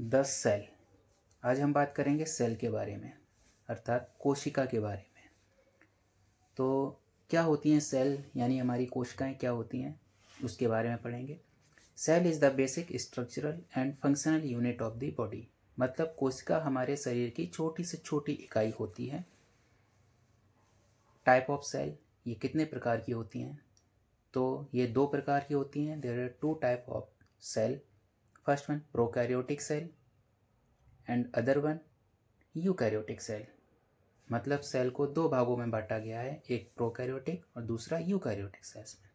the cell आज हम बात करेंगे सेल के बारे में अर्थात कोशिका के बारे में तो क्या होती हैं सेल यानी हमारी कोशिकाएं क्या होती हैं उसके बारे में पढ़ेंगे cell is the basic structural and functional unit of the body मतलब कोशिका हमारे शरीर की छोटी से छोटी इकाई होती है टाइप ऑफ सेल ये कितने प्रकार की होती हैं तो ये दो प्रकार की होती हैं there are two type of cell first one prokaryotic cell and other one eukaryotic cell मतलब सेल को दो भागों में बांटा गया है एक प्रोकैरियोटिक और दूसरा यूकैरियोटिक सेल्स में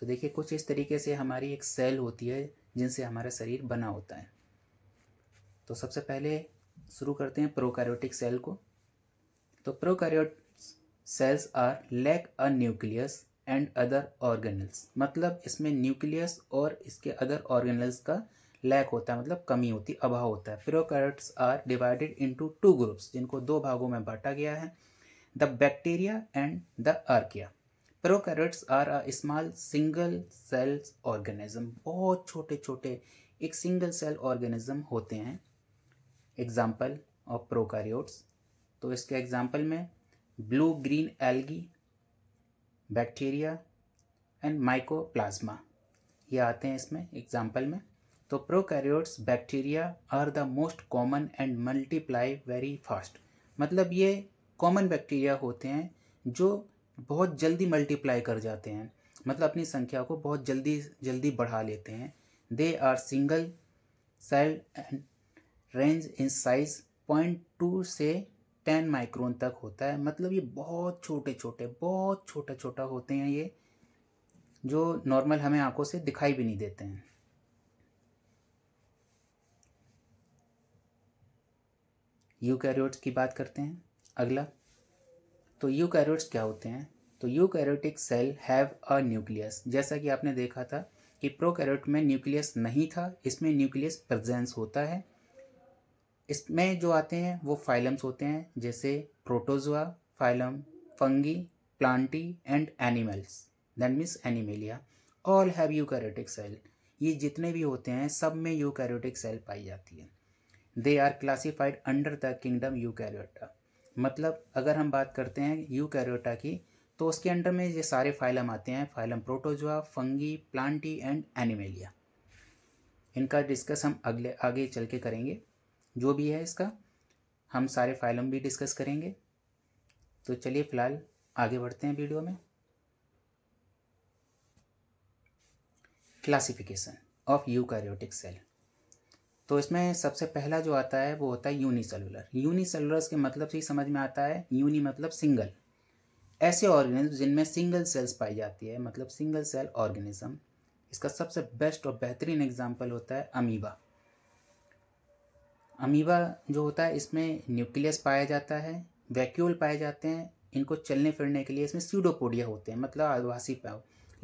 तो देखिए कुछ इस तरीके से हमारी एक सेल होती है जिनसे हमारा शरीर बना होता है तो सबसे पहले शुरू करते हैं प्रोकैरियोटिक सेल को तो prokaryote cells are lack a nucleus and other organelles मतलब इसमें न्यूक्लियस और इसके अदर ऑर्गेनल्स का लैक होता है मतलब कमी होती है अभाव होता है prokaryotes are divided into two groups जिनको दो भागों में बांटा गया है the bacteria and the archaea prokaryotes are a small single cells organism बहुत छोटे छोटे एक सिंगल सेल ऑर्गेनिज्म होते हैं एग्जाम्पल ऑफ प्रोकैरियोट्स तो इसके एग्जाम्पल में blue green algae bacteria and mycoplasma ये आते हैं इसमें एग्जाम्पल में तो prokaryotes bacteria are the most common and multiply very fast मतलब ये कॉमन बैक्टीरिया होते हैं जो बहुत जल्दी मल्टीप्लाई कर जाते हैं मतलब अपनी संख्या को बहुत जल्दी जल्दी बढ़ा लेते हैं they are single cell and range in size point two से टेन माइक्रोन तक होता है मतलब ये बहुत छोटे छोटे बहुत छोटा छोटा होते हैं ये जो नॉर्मल हमें आंखों से दिखाई भी नहीं देते हैं यू यूकैरियोट्स की बात करते हैं अगला तो यू यूकैरियोट्स क्या होते हैं तो eukaryotic cell have a nucleus जैसा कि आपने देखा था कि प्रो कैरोट में न्यूक्लियस नहीं था इसमें न्यूक्लियस प्रजेंस होता है इसमें जो आते हैं वो फाइलम्स होते हैं जैसे protozoa phylum fungi plantae and animals that means animalia all have you eukaryotic cell ये जितने भी होते हैं सब में यू कैरोटिक सेल पाई जाती है they are classified under the kingdom eukaryota मतलब अगर हम बात करते हैं यू कैरियोटा की तो उसके अंडर में ये सारे फाइलम आते हैं phylum protozoa fungi plantae and animalia इनका डिस्कस हम अगले आगे चल के करेंगे जो भी है इसका हम सारे फाइलम भी डिस्कस करेंगे तो चलिए फ़िलहाल आगे बढ़ते हैं वीडियो में क्लासिफिकेशन ऑफ यूकैरियोटिक सेल तो इसमें सबसे पहला जो आता है वो होता है यूनिसेलुलर यूनिसेलुलर्स के मतलब से ही समझ में आता है यूनि मतलब सिंगल ऐसे ऑर्गेनिज्म जिनमें सिंगल सेल्स पाई जाती है मतलब सिंगल सेल ऑर्गेनिज्म इसका सबसे बेस्ट और बेहतरीन एग्जाम्पल होता है अमीबा अमीबा जो होता है इसमें न्यूक्लियस पाया जाता है वैक्यूल पाए जाते हैं इनको चलने फिरने के लिए इसमें सीडोपोडिया होते हैं मतलब आवासी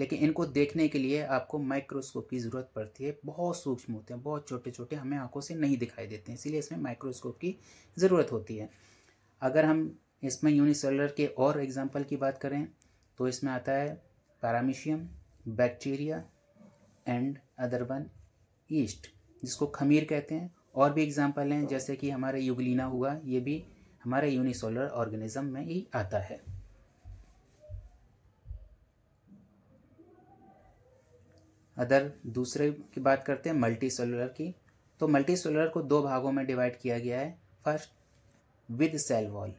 लेकिन इनको देखने के लिए आपको माइक्रोस्कोप की ज़रूरत पड़ती है बहुत सूक्ष्म होते हैं बहुत छोटे छोटे हमें आंखों से नहीं दिखाई देते हैं इसलिए इसमें माइक्रोस्कोप की ज़रूरत होती है अगर हम इसमें यूनिसेलर के और एग्जाम्पल की बात करें तो इसमें आता है paramecium bacteria and other one yeast जिसको खमीर कहते हैं और भी एग्जाम्पल हैं जैसे कि हमारे युगलिना हुआ ये भी हमारे यूनिसोलर ऑर्गेनिज्म में ही आता है अदर दूसरे की बात करते हैं मल्टी सेलुलर की तो मल्टी सेलुलर को दो भागों में डिवाइड किया गया है फर्स्ट विद सेल वॉल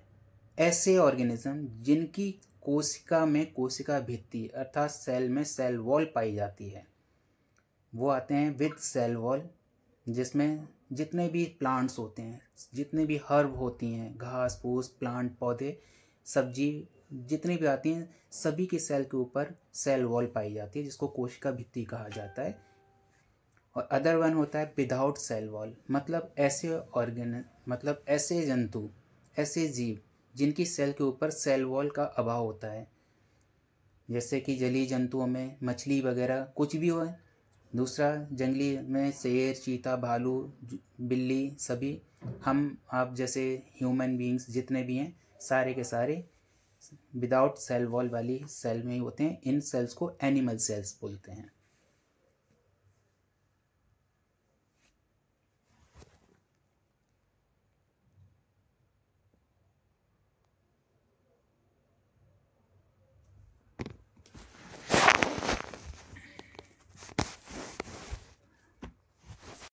ऐसे ऑर्गेनिज्म जिनकी कोशिका में कोशिका भित्ति अर्थात सेल में सेल वॉल पाई जाती है वो आते हैं विद सेल वॉल जिसमें जितने भी प्लांट्स होते हैं जितने भी हर्ब होती हैं घास फूस प्लांट पौधे सब्जी जितनी भी आती हैं सभी के सेल के ऊपर सेल वॉल पाई जाती है जिसको कोशिका भित्ति कहा जाता है और अदर वन होता है विदाउट सेल वॉल मतलब ऐसे ऑर्गेन मतलब ऐसे जंतु ऐसे जीव जिनकी सेल के ऊपर सेल वॉल का अभाव होता है जैसे कि जलीय जंतुओं में मछली वगैरह कुछ भी हो दूसरा जंगली में शेर चीता भालू बिल्ली सभी हम आप जैसे ह्यूमन बींग्स जितने भी हैं सारे के सारे विदाउट सेल वॉल वाली सेल में ही होते हैं इन सेल्स को एनिमल सेल्स बोलते हैं